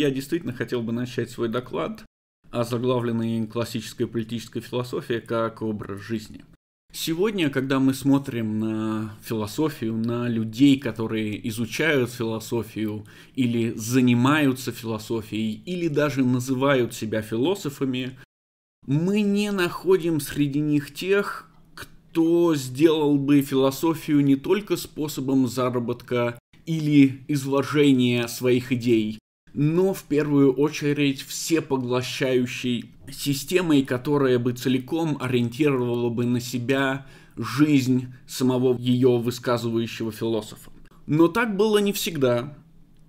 Я действительно хотел бы начать свой доклад, о заглавленной классической политической философией как образ жизни. Сегодня, когда мы смотрим на философию, на людей, которые изучают философию или занимаются философией, или даже называют себя философами, мы не находим среди них тех, кто сделал бы философию не только способом заработка или изложения своих идей, но в первую очередь все поглощающей системой, которая бы целиком ориентировала бы на себя жизнь самого ее высказывающего философа. Но так было не всегда.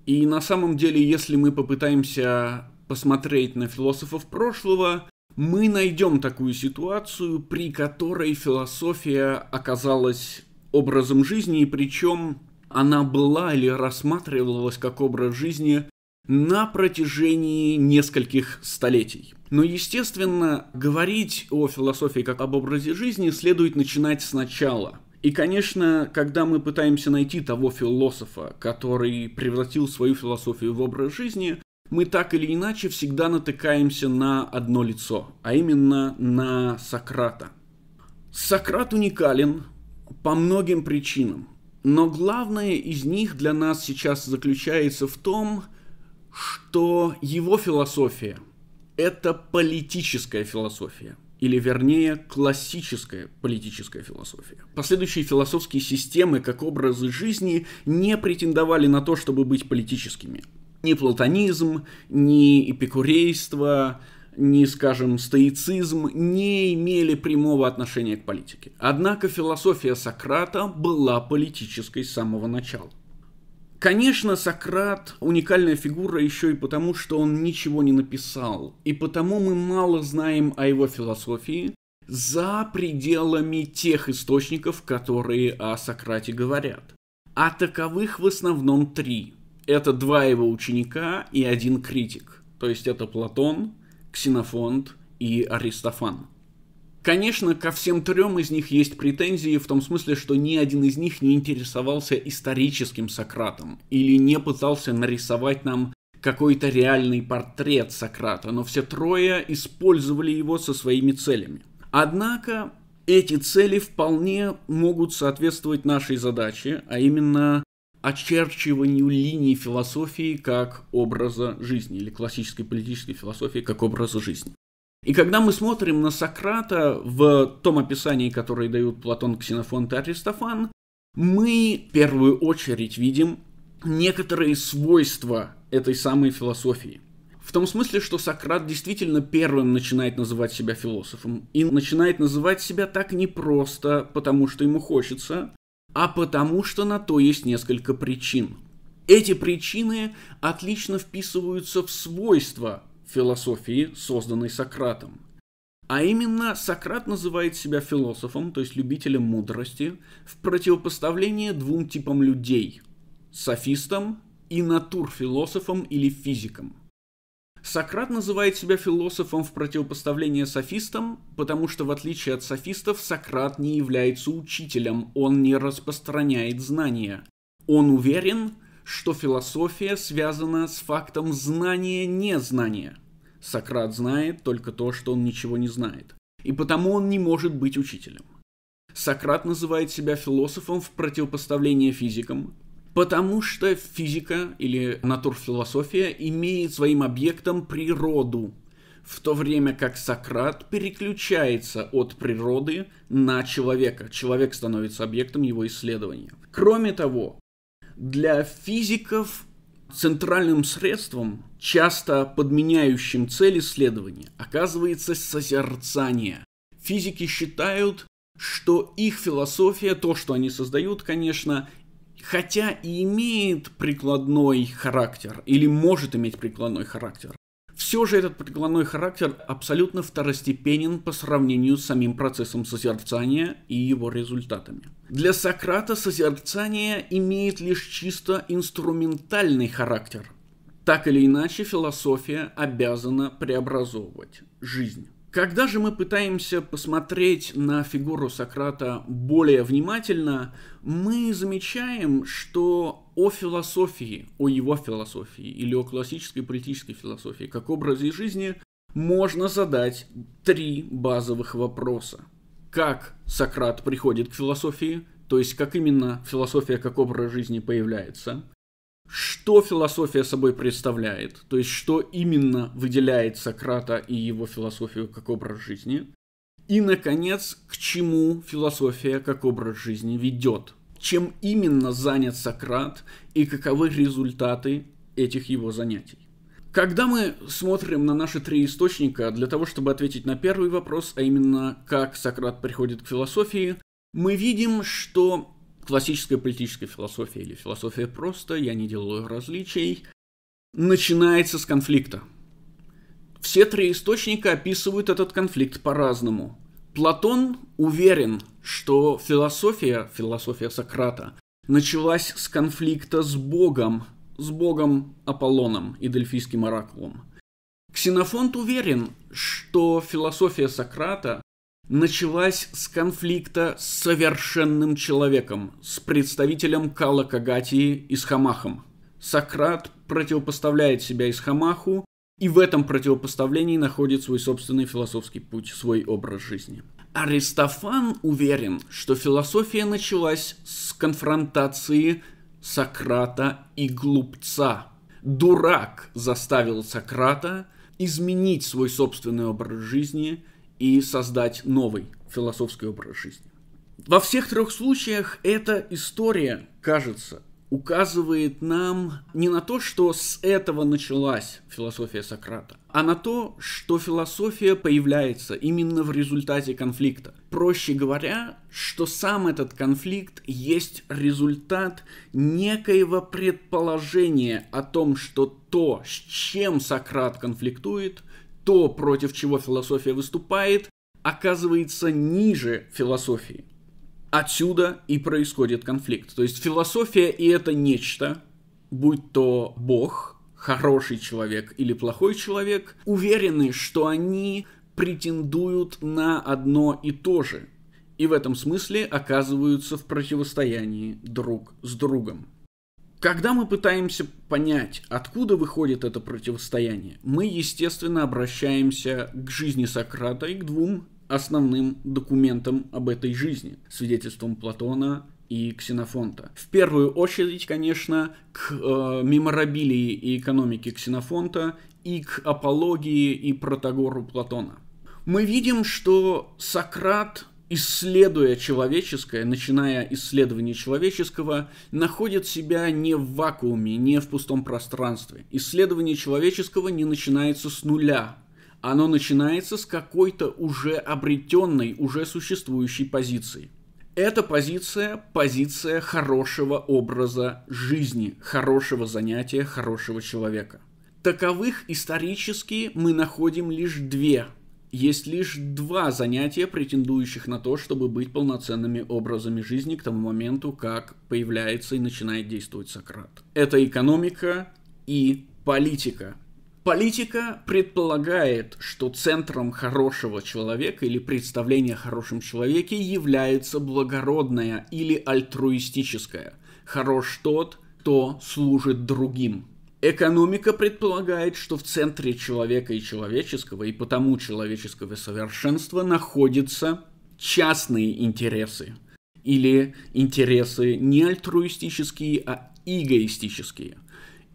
И на самом деле, если мы попытаемся посмотреть на философов прошлого, мы найдем такую ситуацию, при которой философия оказалась образом жизни, и причем она была или рассматривалась как образ жизни на протяжении нескольких столетий. Но, естественно, говорить о философии как об образе жизни следует начинать сначала. И, конечно, когда мы пытаемся найти того философа, который превратил свою философию в образ жизни, мы так или иначе всегда натыкаемся на одно лицо, а именно на Сократа. Сократ уникален по многим причинам, но главное из них для нас сейчас заключается в том, что что его философия – это политическая философия, или вернее классическая политическая философия. Последующие философские системы, как образы жизни, не претендовали на то, чтобы быть политическими. Ни платонизм, ни эпикурейство, ни, скажем, стоицизм не имели прямого отношения к политике. Однако философия Сократа была политической с самого начала. Конечно, Сократ уникальная фигура еще и потому, что он ничего не написал, и потому мы мало знаем о его философии за пределами тех источников, которые о Сократе говорят. А таковых в основном три. Это два его ученика и один критик. То есть это Платон, Ксенофонт и Аристофан. Конечно, ко всем трем из них есть претензии в том смысле, что ни один из них не интересовался историческим Сократом или не пытался нарисовать нам какой-то реальный портрет Сократа, но все трое использовали его со своими целями. Однако эти цели вполне могут соответствовать нашей задаче, а именно очерчиванию линии философии как образа жизни или классической политической философии как образа жизни. И когда мы смотрим на Сократа в том описании, которое дают Платон, Ксенофонт и Аристофан, мы в первую очередь видим некоторые свойства этой самой философии. В том смысле, что Сократ действительно первым начинает называть себя философом. И начинает называть себя так не просто, потому что ему хочется, а потому что на то есть несколько причин. Эти причины отлично вписываются в свойства философии, созданной Сократом. А именно Сократ называет себя философом, то есть любителем мудрости, в противопоставлении двум типам людей – софистам и натурфилософам или физикам. Сократ называет себя философом в противопоставлении софистам, потому что в отличие от софистов Сократ не является учителем, он не распространяет знания. Он уверен, что философия связана с фактом знания-незнания. Сократ знает только то, что он ничего не знает. И потому он не может быть учителем. Сократ называет себя философом в противопоставлении физикам, потому что физика или натурфилософия имеет своим объектом природу, в то время как Сократ переключается от природы на человека. Человек становится объектом его исследования. Кроме того, для физиков Центральным средством, часто подменяющим цель исследования, оказывается созерцание. Физики считают, что их философия, то, что они создают, конечно, хотя и имеет прикладной характер, или может иметь прикладной характер, все же этот подглавной характер абсолютно второстепенен по сравнению с самим процессом созерцания и его результатами. Для Сократа созерцание имеет лишь чисто инструментальный характер. Так или иначе, философия обязана преобразовывать жизнь. Когда же мы пытаемся посмотреть на фигуру Сократа более внимательно, мы замечаем, что о философии, о его философии или о классической политической философии, как образе жизни, можно задать три базовых вопроса. Как Сократ приходит к философии, то есть как именно философия как образ жизни появляется, что философия собой представляет, то есть что именно выделяет Сократа и его философию как образ жизни, и, наконец, к чему философия как образ жизни ведет, чем именно занят Сократ и каковы результаты этих его занятий. Когда мы смотрим на наши три источника, для того, чтобы ответить на первый вопрос, а именно как Сократ приходит к философии, мы видим, что классическая политическая философия или философия просто, я не делаю различий, начинается с конфликта. Все три источника описывают этот конфликт по-разному. Платон уверен, что философия, философия Сократа, началась с конфликта с Богом, с Богом Аполлоном и Дельфийским оракулом. Ксенофонт уверен, что философия Сократа началась с конфликта с совершенным человеком, с представителем Кала Кагатии и с Хамахом. Сократ противопоставляет себя Исхамаху, и в этом противопоставлении находит свой собственный философский путь, свой образ жизни. Аристофан уверен, что философия началась с конфронтации Сократа и глупца. Дурак заставил Сократа изменить свой собственный образ жизни – и создать новый философский образ жизни. Во всех трех случаях эта история, кажется, указывает нам не на то, что с этого началась философия Сократа, а на то, что философия появляется именно в результате конфликта. Проще говоря, что сам этот конфликт есть результат некоего предположения о том, что то, с чем Сократ конфликтует, то, против чего философия выступает, оказывается ниже философии. Отсюда и происходит конфликт. То есть философия и это нечто, будь то Бог, хороший человек или плохой человек, уверены, что они претендуют на одно и то же. И в этом смысле оказываются в противостоянии друг с другом. Когда мы пытаемся понять, откуда выходит это противостояние, мы, естественно, обращаемся к жизни Сократа и к двум основным документам об этой жизни – свидетельствам Платона и Ксенофонта. В первую очередь, конечно, к э, меморабилии и экономике Ксенофонта и к апологии и протагору Платона. Мы видим, что Сократ исследуя человеческое, начиная исследование человеческого, находит себя не в вакууме, не в пустом пространстве. Исследование человеческого не начинается с нуля. Оно начинается с какой-то уже обретенной, уже существующей позиции. Эта позиция – позиция хорошего образа жизни, хорошего занятия, хорошего человека. Таковых исторически мы находим лишь две – есть лишь два занятия, претендующих на то, чтобы быть полноценными образами жизни к тому моменту, как появляется и начинает действовать Сократ. Это экономика и политика. Политика предполагает, что центром хорошего человека или представления о хорошем человеке является благородное или альтруистическое. Хорош тот, кто служит другим. Экономика предполагает, что в центре человека и человеческого, и потому человеческого совершенства находятся частные интересы. Или интересы не альтруистические, а эгоистические.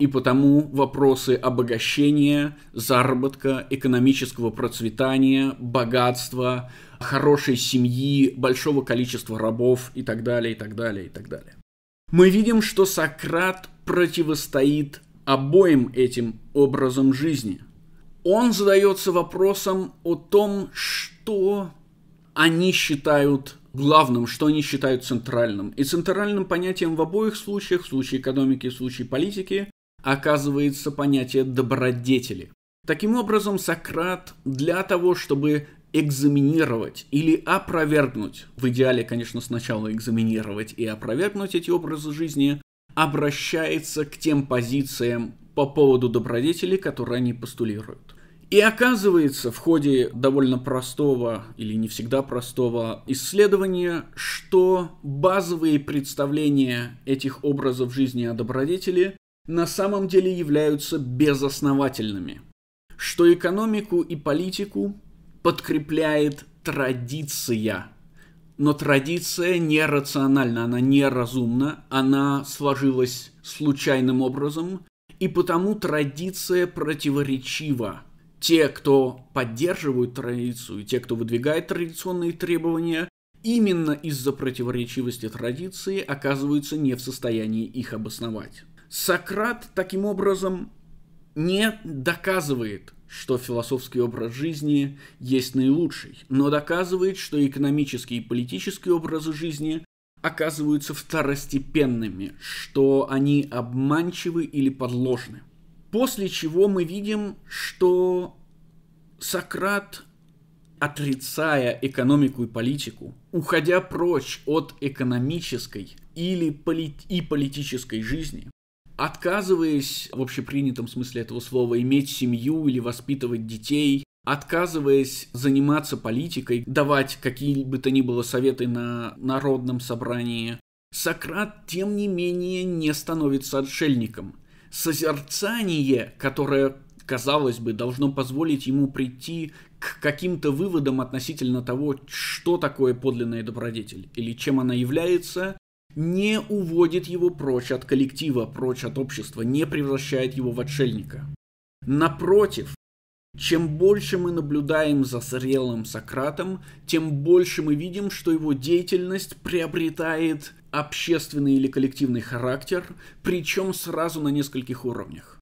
И потому вопросы обогащения, заработка, экономического процветания, богатства, хорошей семьи, большого количества рабов и так далее, и так далее, и так далее. Мы видим, что Сократ противостоит обоим этим образом жизни. Он задается вопросом о том, что они считают главным, что они считают центральным. И центральным понятием в обоих случаях, в случае экономики, в случае политики, оказывается понятие добродетели. Таким образом, Сократ для того, чтобы экзаминировать или опровергнуть, в идеале, конечно, сначала экзаминировать и опровергнуть эти образы жизни, обращается к тем позициям по поводу добродетели, которые они постулируют. И оказывается в ходе довольно простого или не всегда простого исследования, что базовые представления этих образов жизни о добродетели на самом деле являются безосновательными, что экономику и политику подкрепляет традиция но традиция нерациональна, она неразумна, она сложилась случайным образом, и потому традиция противоречива. Те, кто поддерживают традицию, те, кто выдвигает традиционные требования, именно из-за противоречивости традиции оказываются не в состоянии их обосновать. Сократ таким образом не доказывает, что философский образ жизни есть наилучший, но доказывает, что экономические и политические образы жизни оказываются второстепенными, что они обманчивы или подложны. После чего мы видим, что Сократ, отрицая экономику и политику, уходя прочь от экономической или полит... и политической жизни, отказываясь в общепринятом смысле этого слова иметь семью или воспитывать детей, отказываясь заниматься политикой, давать какие бы то ни было советы на народном собрании, Сократ, тем не менее, не становится отшельником. Созерцание, которое, казалось бы, должно позволить ему прийти к каким-то выводам относительно того, что такое подлинная добродетель или чем она является, не уводит его прочь от коллектива, прочь от общества, не превращает его в отшельника. Напротив, чем больше мы наблюдаем за зрелым Сократом, тем больше мы видим, что его деятельность приобретает общественный или коллективный характер, причем сразу на нескольких уровнях.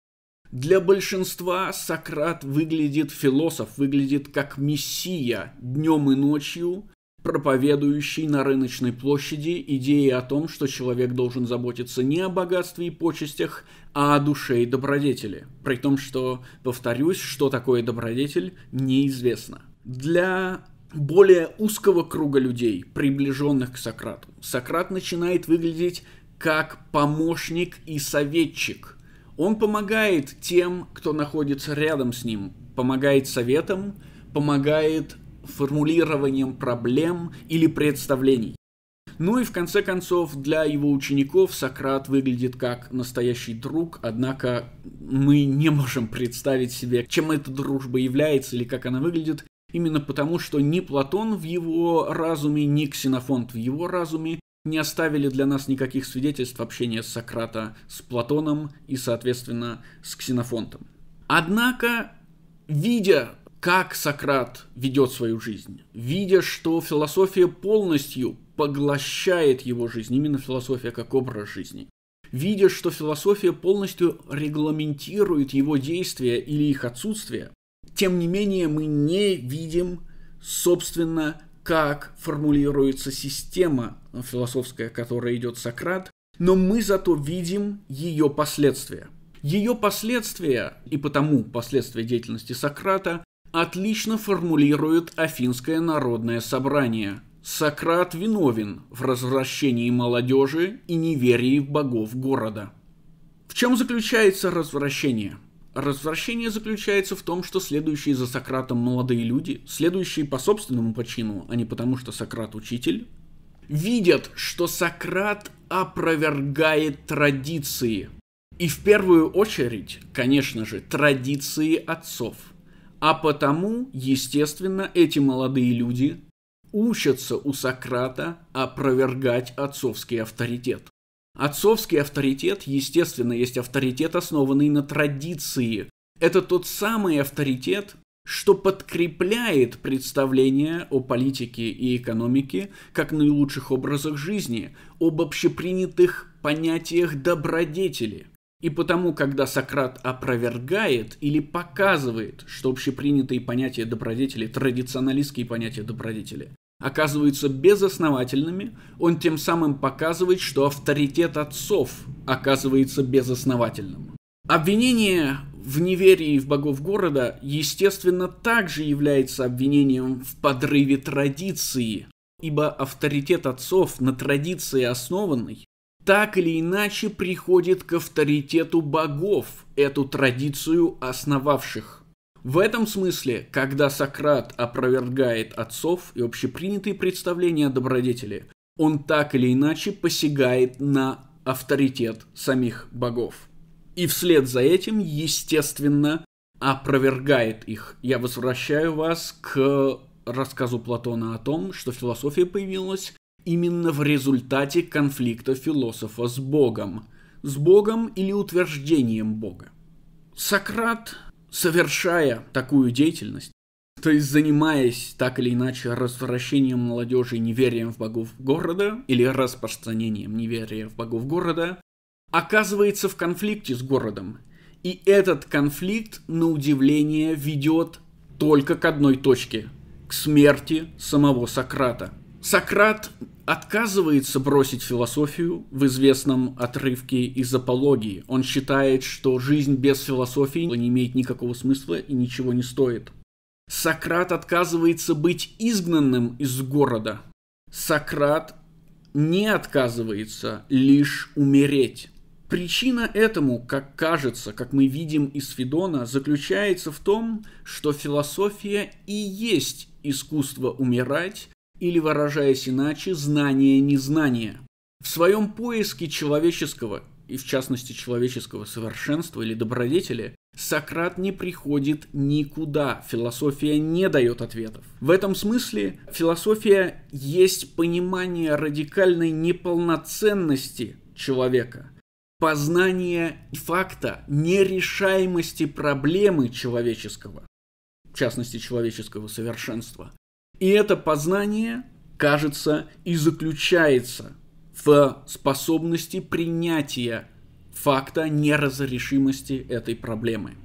Для большинства Сократ выглядит философ, выглядит как мессия днем и ночью, проповедующий на рыночной площади идеи о том, что человек должен заботиться не о богатстве и почестях, а о душе и добродетели. При том, что, повторюсь, что такое добродетель, неизвестно. Для более узкого круга людей, приближенных к Сократу, Сократ начинает выглядеть как помощник и советчик. Он помогает тем, кто находится рядом с ним, помогает советам, помогает формулированием проблем или представлений. Ну и в конце концов, для его учеников Сократ выглядит как настоящий друг, однако мы не можем представить себе, чем эта дружба является или как она выглядит, именно потому что ни Платон в его разуме, ни Ксенофонт в его разуме не оставили для нас никаких свидетельств общения Сократа с Платоном и, соответственно, с Ксенофонтом. Однако, видя как Сократ ведет свою жизнь, видя, что философия полностью поглощает его жизнь, именно философия как образ жизни, видя, что философия полностью регламентирует его действия или их отсутствие, тем не менее мы не видим, собственно, как формулируется система философская, которая идет Сократ, но мы зато видим ее последствия. Ее последствия, и потому последствия деятельности Сократа, отлично формулирует Афинское народное собрание. Сократ виновен в развращении молодежи и неверии в богов города. В чем заключается развращение? Развращение заключается в том, что следующие за Сократом молодые люди, следующие по собственному почину, а не потому, что Сократ учитель, видят, что Сократ опровергает традиции. И в первую очередь, конечно же, традиции отцов – а потому, естественно, эти молодые люди учатся у Сократа опровергать отцовский авторитет. Отцовский авторитет, естественно, есть авторитет, основанный на традиции. Это тот самый авторитет, что подкрепляет представление о политике и экономике как наилучших образах жизни, об общепринятых понятиях добродетели. И потому, когда Сократ опровергает или показывает, что общепринятые понятия добродетели, традиционалистские понятия добродетели, оказываются безосновательными, он тем самым показывает, что авторитет отцов оказывается безосновательным. Обвинение в неверии в богов города, естественно, также является обвинением в подрыве традиции, ибо авторитет отцов на традиции основанный так или иначе приходит к авторитету богов, эту традицию основавших. В этом смысле, когда Сократ опровергает отцов и общепринятые представления о добродетели, он так или иначе посягает на авторитет самих богов. И вслед за этим, естественно, опровергает их. Я возвращаю вас к рассказу Платона о том, что философия появилась именно в результате конфликта философа с Богом, с Богом или утверждением Бога. Сократ, совершая такую деятельность, то есть занимаясь так или иначе развращением молодежи и неверием в богов города, или распространением неверия в богов города, оказывается в конфликте с городом. И этот конфликт, на удивление, ведет только к одной точке – к смерти самого Сократа – Сократ отказывается бросить философию в известном отрывке из «Апологии». Он считает, что жизнь без философии не имеет никакого смысла и ничего не стоит. Сократ отказывается быть изгнанным из города. Сократ не отказывается лишь умереть. Причина этому, как кажется, как мы видим из Федона, заключается в том, что философия и есть искусство умирать или, выражаясь иначе, знание незнания. В своем поиске человеческого, и в частности человеческого совершенства или добродетели, Сократ не приходит никуда, философия не дает ответов. В этом смысле философия есть понимание радикальной неполноценности человека, познание факта нерешаемости проблемы человеческого, в частности человеческого совершенства, и это познание, кажется, и заключается в способности принятия факта неразрешимости этой проблемы.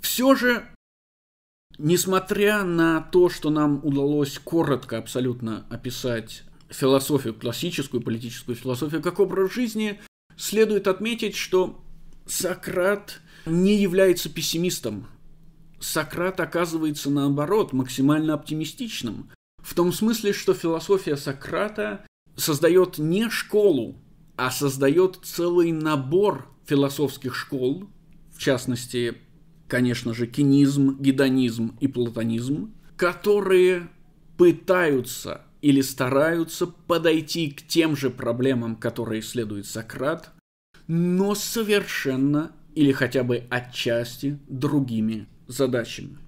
Все же, несмотря на то, что нам удалось коротко абсолютно описать философию, классическую политическую философию как образ жизни, следует отметить, что Сократ не является пессимистом Сократ оказывается, наоборот, максимально оптимистичным. В том смысле, что философия Сократа создает не школу, а создает целый набор философских школ, в частности, конечно же, кинизм, гедонизм и платонизм, которые пытаются или стараются подойти к тем же проблемам, которые исследует Сократ, но совершенно или хотя бы отчасти другими задачами.